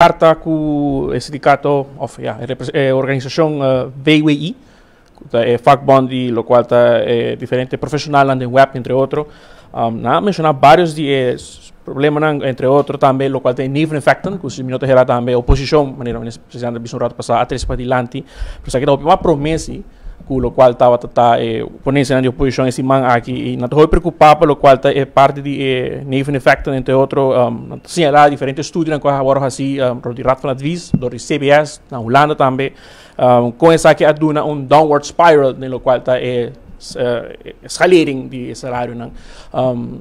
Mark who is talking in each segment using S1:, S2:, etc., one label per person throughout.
S1: carta com o eh, sindicato, of, yeah, eh, eh, a organização uh, VWI, é Facbondi, lo qual está é, diferente, profissional and web, entre outros. Um, na, mencionar vários de, eh, problemas, entre outros, também, lo qual tem nível infectan, que os minutos era também oposição, maneira, precisando de um rato passar a três para adiante, mas aqui dá uma promessa con lo cual estaba está, eh, poniendo en oposición ese man aquí. Y no estoy preocupado por lo cual es parte de eh, Neven Effect, entre otros, um, señalar diferentes estudios en cosas ahora así, um, de Rat van Advies, CBS, en Holanda también, um, con esa que aduna un downward spiral, en lo cual está eh, escalering de salario. ¿no? Um,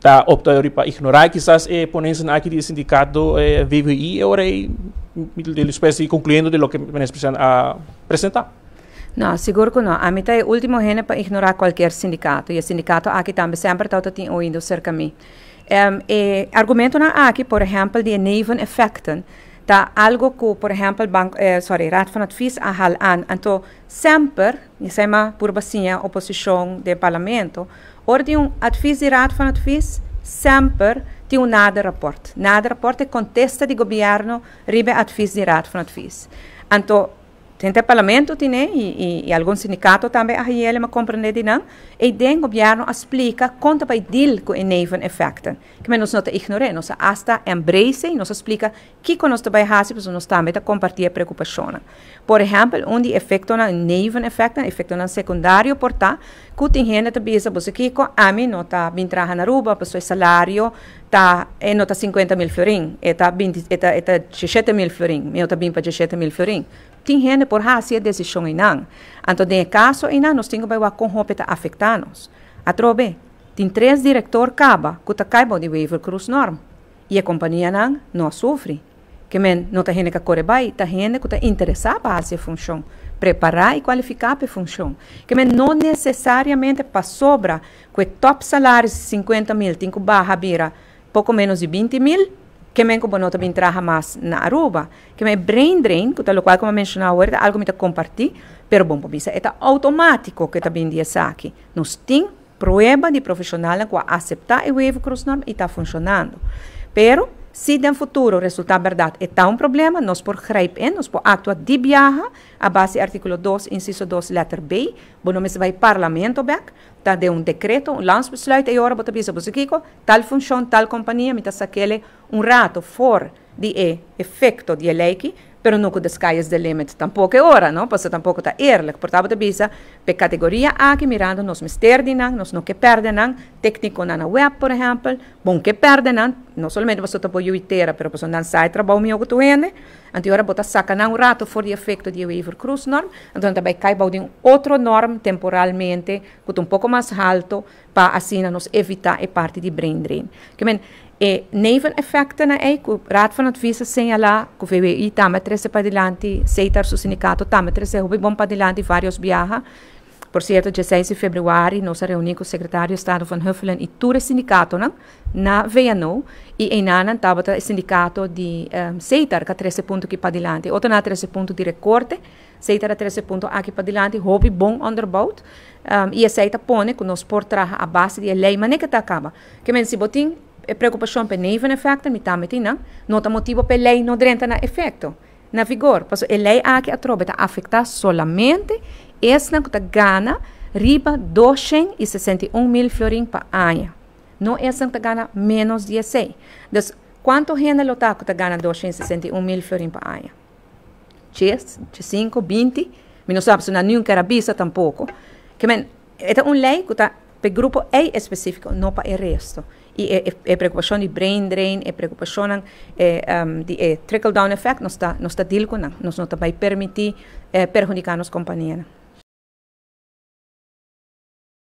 S1: tá optando para ignorar quizás eh, ponencias aquí del sindicato eh, VVI ahora y, de y, y, y concluyendo de lo que me ah, presentar
S2: que não. A minha é a última hena para ignorar qualquer sindicato. E o sindicato aqui também sempre está ouvindo cerca de mim. Um, e argumento na aqui, por exemplo, de neven effecten. Tá algo que, por exemplo, bank, eh, sorry, Raad van Advies ahal an. Então, sempre, isso é uma purbacinha, oposição de parlamento, ordem um advies de van Advies, sempre tem um nada rapport. Nada rapport é contesta de governo ribe advies de Raad van Advies. Então, Tenta parlamento o e, e, e algum sindicato também a ele me compreende não. E o governo explica conta para dil com neven effect Que menos não te nos nós hasta embrace, nos explica que com nós também hasibos nós também está compartilha preocupações. Por exemplo, onde efeito na neven effecten, efeito na secundário porta, que tem gente também se você que com a mim não tá bem trabalhando na ruba, para seu salário, está é nota 50 mil florim, está 20, está tá 17 mil florim, eu também para 17 mil florim. Tem gente por raça é decisão não, Então, nesse caso não nós temos que ver como está afetando-nos. A trobe, tem três diretor caba, que está caibo de Weaver cruz norm. E a companhia não, não sofre. Que men, não está gente que corre bem, está gente que está interessada para essa função preparar e qualificar para a função. Que não necessariamente para sobra, que top salário 50 mil, tem que barra, bira, pouco menos de 20 mil, que me não também traja mais na Aruba, que me drain que tal qual como mencionava agora, algo me está comparti, pero bom, é automático que também diz aqui, nós temos prova de profissional que e o erro que está funcionando. Pero, se no futuro resultar verdade, está um problema, nos por greipen, ¿eh? nos por actua de viaja, a base artigo 2, inciso 2, letra B, nome-se vai parlamento back, tá de um decreto, lance landsbesluit, e ora bota bisa busikiko, tal função, tal companhia, mita sakele um rato for eh, de e de lei pero no que sky is limit tampoco ahora, é ¿no? Pues tampoco está ehrlich, por tanto, visa, pe categoría A que mirando nos misterdinan, nos no que perdenan, técnico na na web, por ejemplo, bon que perdenan, no solamente você tá boio inteira, pero pues andan sai trabalho meu que tu ende, anti ora bota saca na um rato for de efeito de waiver cruz norm, então também cai baudin outro norm temporalmente, que tá um pouco mais alto, para assim nos evitar a parte de brain drain. Que men, e na ei ku Raad van Advies sem ala ku VWI tama trese padilanti seitar su sindicato tama trese hubi bom padilanti vários viaja. Por certo, 16 de fevereiro, nós reunimos com o secretário de Estado Van Huffelen e todo o sindicato na Viano e em Nana o sindicato de um, ähm, Seitar, que 13 pontos para delante. outra na 13 pontos de recorte, Seitar é 13 pontos aqui para delante, houve bom underbout. Um, ähm, e a seita põe que nós por a base de lei, mas nem que está acaba. Que menos se preocupação para neve na facta, me tamete não. Não tem motivo para lei não drenta na efeito, na vigor. a lei aqui a troba está afetar solamente essa que gana riba 261 mil florins para ano. Não essa que gana menos 16. Então, quanto renda lotar que está gana 261 mil florins para ano? 10, 5, 20. Me não sabe se não é nenhum carabista tampouco. Que men, é uma lei que está para grupo é específico, não para o resto e, e preocupação de brain drain, e preocupação e, um, trickle down effect nos ta, nos ta dilgunan, não nota vai permitir eh, perjudicar nos compañía.